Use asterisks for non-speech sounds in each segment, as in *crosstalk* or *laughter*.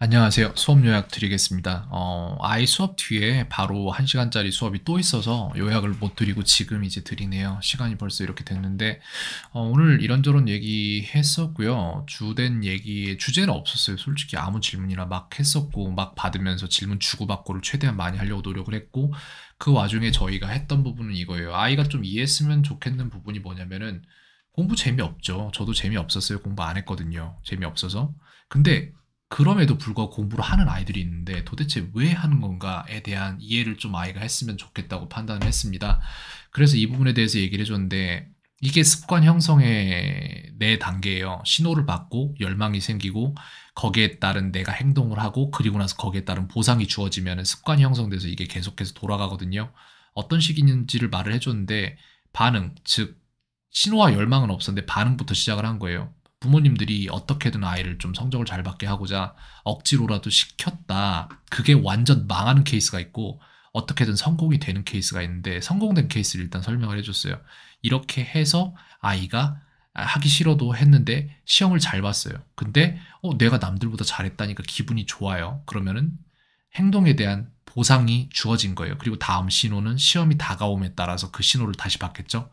안녕하세요. 수업 요약 드리겠습니다. 어, 아이 수업 뒤에 바로 1시간짜리 수업이 또 있어서 요약을 못 드리고 지금 이제 드리네요. 시간이 벌써 이렇게 됐는데 어, 오늘 이런저런 얘기 했었고요. 주된 얘기에 주제는 없었어요. 솔직히 아무 질문이나 막 했었고 막 받으면서 질문 주고받고를 최대한 많이 하려고 노력을 했고 그 와중에 저희가 했던 부분은 이거예요. 아이가 좀 이해했으면 좋겠는 부분이 뭐냐면은 공부 재미없죠. 저도 재미없었어요. 공부 안 했거든요. 재미없어서. 근데 그럼에도 불구하고 공부를 하는 아이들이 있는데 도대체 왜 하는 건가에 대한 이해를 좀 아이가 했으면 좋겠다고 판단을 했습니다. 그래서 이 부분에 대해서 얘기를 해줬는데 이게 습관 형성의 네 단계예요. 신호를 받고 열망이 생기고 거기에 따른 내가 행동을 하고 그리고 나서 거기에 따른 보상이 주어지면 습관이 형성돼서 이게 계속해서 돌아가거든요. 어떤 식인지를 말을 해줬는데 반응, 즉 신호와 열망은 없었는데 반응부터 시작을 한 거예요. 부모님들이 어떻게든 아이를 좀 성적을 잘 받게 하고자 억지로라도 시켰다. 그게 완전 망하는 케이스가 있고 어떻게든 성공이 되는 케이스가 있는데 성공된 케이스를 일단 설명을 해줬어요. 이렇게 해서 아이가 하기 싫어도 했는데 시험을 잘 봤어요. 근데 어, 내가 남들보다 잘했다니까 기분이 좋아요. 그러면은 행동에 대한 보상이 주어진 거예요. 그리고 다음 신호는 시험이 다가옴에 따라서 그 신호를 다시 받겠죠.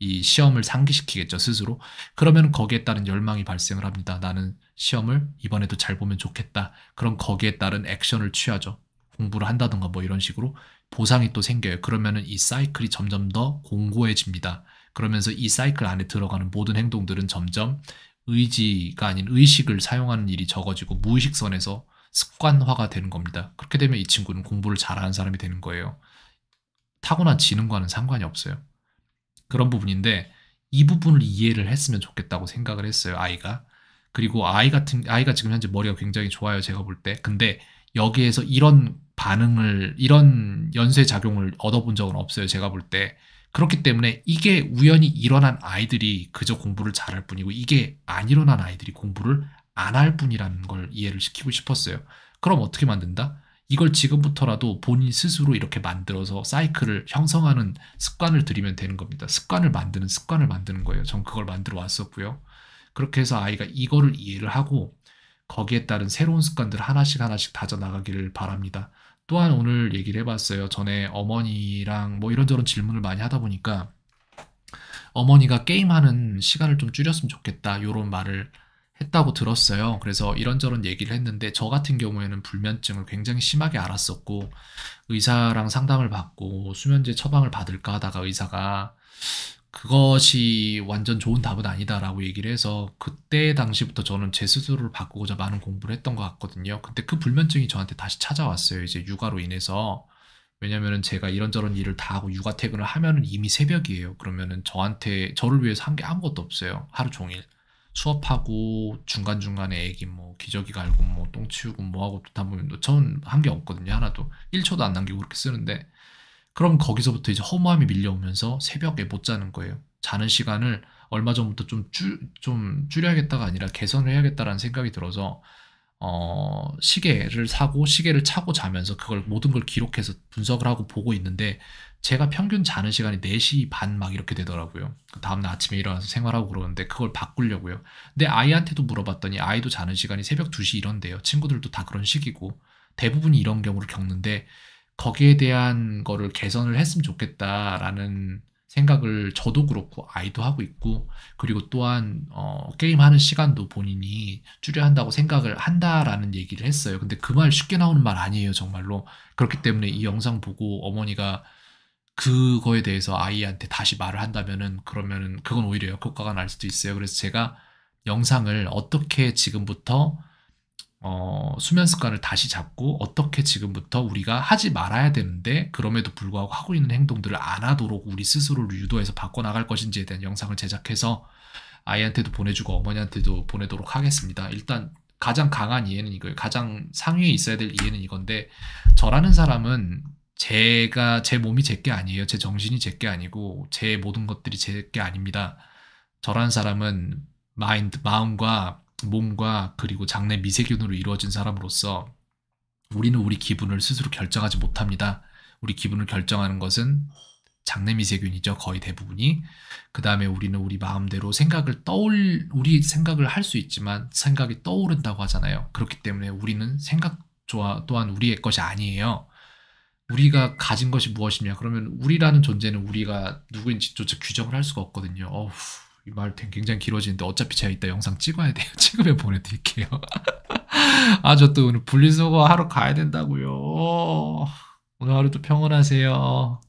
이 시험을 상기시키겠죠, 스스로. 그러면 거기에 따른 열망이 발생을 합니다. 나는 시험을 이번에도 잘 보면 좋겠다. 그럼 거기에 따른 액션을 취하죠. 공부를 한다던가 뭐 이런 식으로 보상이 또 생겨요. 그러면은 이 사이클이 점점 더 공고해집니다. 그러면서 이 사이클 안에 들어가는 모든 행동들은 점점 의지가 아닌 의식을 사용하는 일이 적어지고 무의식선에서 습관화가 되는 겁니다. 그렇게 되면 이 친구는 공부를 잘하는 사람이 되는 거예요. 타고난 지능과는 상관이 없어요. 그런 부분인데 이 부분을 이해를 했으면 좋겠다고 생각을 했어요 아이가 그리고 아이 같은 아이가 지금 현재 머리가 굉장히 좋아요 제가 볼 때 근데 여기에서 이런 반응을 이런 연쇄 작용을 얻어본 적은 없어요 제가 볼 때 그렇기 때문에 이게 우연히 일어난 아이들이 그저 공부를 잘할 뿐이고 이게 안 일어난 아이들이 공부를 안 할 뿐이라는 걸 이해를 시키고 싶었어요 그럼 어떻게 만든다 이걸 지금부터라도 본인 스스로 이렇게 만들어서 사이클을 형성하는 습관을 들이면 되는 겁니다. 습관을 만드는 습관을 만드는 거예요. 전 그걸 만들어 왔었고요. 그렇게 해서 아이가 이거를 이해를 하고 거기에 따른 새로운 습관들 하나씩 하나씩 다져나가기를 바랍니다. 또한 오늘 얘기를 해봤어요. 전에 어머니랑 뭐 이런저런 질문을 많이 하다 보니까 어머니가 게임하는 시간을 좀 줄였으면 좋겠다. 이런 말을 했다고 들었어요. 그래서 이런저런 얘기를 했는데 저 같은 경우에는 불면증을 굉장히 심하게 앓았었고 의사랑 상담을 받고 수면제 처방을 받을까 하다가 의사가 그것이 완전 좋은 답은 아니다라고 얘기를 해서 그때 당시부터 저는 제 스스로를 바꾸고자 많은 공부를 했던 것 같거든요. 근데 그 불면증이 저한테 다시 찾아왔어요. 이제 육아로 인해서. 왜냐면은 제가 이런저런 일을 다 하고 육아 퇴근을 하면은 이미 새벽이에요. 그러면은 저한테 저를 위해서 한 게 아무것도 없어요. 하루 종일. 수업하고 중간중간에 애기 뭐 기저귀 갈고 뭐 똥 치우고 뭐하고 듣다 보면 저는 한게 없거든요 하나도 1초도 안 남기고 그렇게 쓰는데 그럼 거기서부터 이제 허무함이 밀려오면서 새벽에 못 자는 거예요 자는 시간을 얼마 전부터 좀, 줄, 좀 줄여야겠다가 아니라 개선을 해야겠다라는 생각이 들어서 어, 시계를 사고 시계를 차고 자면서 그걸 모든 걸 기록해서 분석을 하고 보고 있는데 제가 평균 자는 시간이 4시 반 막 이렇게 되더라고요. 그 다음날 아침에 일어나서 생활하고 그러는데 그걸 바꾸려고요. 근데 아이한테도 물어봤더니 아이도 자는 시간이 새벽 2시 이런데요. 친구들도 다 그런 식이고 대부분이 이런 경우를 겪는데 거기에 대한 거를 개선을 했으면 좋겠다라는 생각을 저도 그렇고 아이도 하고 있고 그리고 또한 어, 게임하는 시간도 본인이 줄여야 한다고 생각을 한다라는 얘기를 했어요. 근데 그 말 쉽게 나오는 말 아니에요 정말로 그렇기 때문에 이 영상 보고 어머니가 그거에 대해서 아이한테 다시 말을 한다면은 그러면은 그건 오히려 효과가날 수도 있어요. 그래서 제가 영상을 어떻게 지금부터 어, 수면 습관을 다시 잡고 어떻게 지금부터 우리가 하지 말아야 되는데 그럼에도 불구하고 하고 있는 행동들을 안 하도록 우리 스스로를 유도해서 바꿔나갈 것인지에 대한 영상을 제작해서 아이한테도 보내주고 어머니한테도 보내도록 하겠습니다. 일단 가장 강한 이해는 이거예요. 가장 상위에 있어야 될 이해는 이건데 저라는 사람은 제가 제 몸이 제 게 아니에요. 제 정신이 제 게 아니고 제 모든 것들이 제 게 아닙니다. 저란 사람은 마인드, 마음과 몸과 그리고 장내 미세균으로 이루어진 사람으로서 우리는 우리 기분을 스스로 결정하지 못합니다. 우리 기분을 결정하는 것은 장내 미세균이죠. 거의 대부분이. 그 다음에 우리는 우리 마음대로 생각을 떠올, 우리 생각을 할 수 있지만 생각이 떠오른다고 하잖아요. 그렇기 때문에 우리는 생각 좋아 또한 우리의 것이 아니에요. 우리가 가진 것이 무엇이냐 그러면 우리라는 존재는 우리가 누구인지조차 규정을 할 수가 없거든요. 어후. 이말 굉장히 길어지는데 어차피 제가 이따 영상 찍어야 돼요. *laughs* 찍으면 보내드릴게요. *laughs* 아, 저 또 오늘 분리수거 하러 가야 된다고요. 오늘 하루도 평온하세요.